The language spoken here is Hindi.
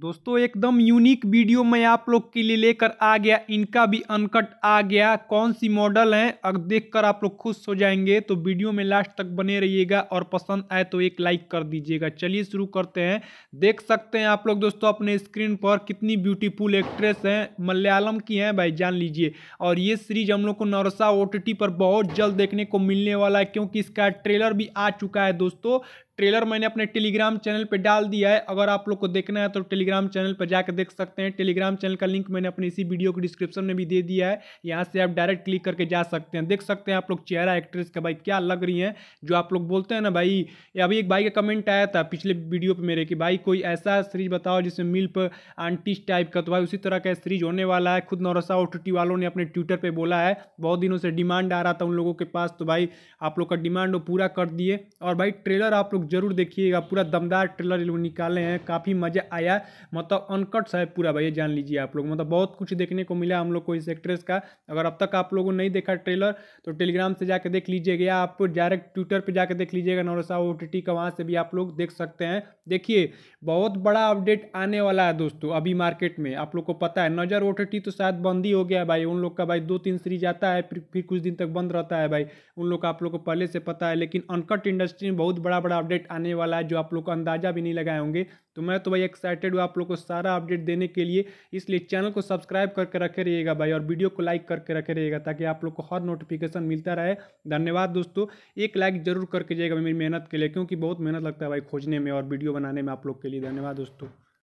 दोस्तों एकदम यूनिक वीडियो मैं आप लोग के लिए लेकर आ गया इनका भी अनकट आ गया कौन सी मॉडल है अगर देखकर आप लोग खुश हो जाएंगे तो वीडियो में लास्ट तक बने रहिएगा और पसंद आए तो एक लाइक कर दीजिएगा चलिए शुरू करते हैं देख सकते हैं आप लोग दोस्तों अपने स्क्रीन पर कितनी ब्यूटीफुल एक्ट्रेस हैं मलयालम की हैं भाई जान लीजिए और ये सीरीज हम लोग को नौरसा ओ पर बहुत जल्द देखने को मिलने वाला है क्योंकि इसका ट्रेलर भी आ चुका है दोस्तों ट्रेलर मैंने अपने टेलीग्राम चैनल पर डाल दिया है अगर आप लोग को देखना है तो टेलीग्राम चैनल पर जाकर देख सकते हैं टेलीग्राम चैनल का लिंक मैंने अपने इसी वीडियो को डिस्क्रिप्शन में भी दे दिया है यहाँ से आप डायरेक्ट क्लिक करके जा सकते हैं देख सकते हैं आप लोग चेहरा एक्ट्रेस का भाई क्या लग रही है जो आप लोग बोलते हैं ना भाई अभी एक भाई का कमेंट आया था पिछले वीडियो पर मेरे कि भाई कोई ऐसा सीरीज बताओ जिसमें मिल्प आंटीज टाइप का तो भाई उसी तरह का सीरीज होने वाला है खुद नौरसा टूटी वालों ने अपने ट्विटर पर बोला है बहुत दिनों से डिमांड आ रहा था उन लोगों के पास तो भाई आप लोग का डिमांड वो पूरा कर दिए और भाई ट्रेलर आप लोग जरूर देखिएगा पूरा दमदार ट्रेलर ये लोग निकाले हैं काफ़ी मज़ा आया मतलब सा है पूरा भैया जान लीजिए आप लोग मतलब बहुत कुछ देखने को मिला हम लोग को इस एक्ट्रेस का अगर अब तक आप लोगों ने नहीं देखा ट्रेलर तो टेलीग्राम से जाकर देख लीजिएगा या आप डायरेक्ट ट्विटर पर जाकर देख लीजिएगा नौरसा ओ टी का वहाँ से भी आप लोग देख सकते हैं देखिए बहुत बड़ा अपडेट आने वाला है दोस्तों अभी मार्केट में आप लोग को पता है नज़र ओ तो शायद बंद ही हो गया भाई उन लोग का भाई दो तीन सीरीज आता है फिर फिर कुछ दिन तक बंद रहता है भाई उन लोग का आप लोग को पहले से पता है लेकिन अनकट इंडस्ट्री में बहुत बड़ा बड़ा अपडेट अपडेट आने वाला है जो आप लोग को अंदाजा भी नहीं लगाए होंगे तो मैं तो भाई एक्साइटेड हूँ आप लोग को सारा अपडेट देने के लिए इसलिए चैनल को सब्सक्राइब करके रखे रहिएगा भाई और वीडियो को लाइक करके रखे रहिएगा ताकि आप लोग को हर नोटिफिकेशन मिलता रहे धन्यवाद दोस्तों एक लाइक जरूर करके जाएगा मेरी मेहनत के लिए क्योंकि बहुत मेहनत लगता है भाई खोजने में और वीडियो बनाने में आप लोग के लिए धन्यवाद दोस्तों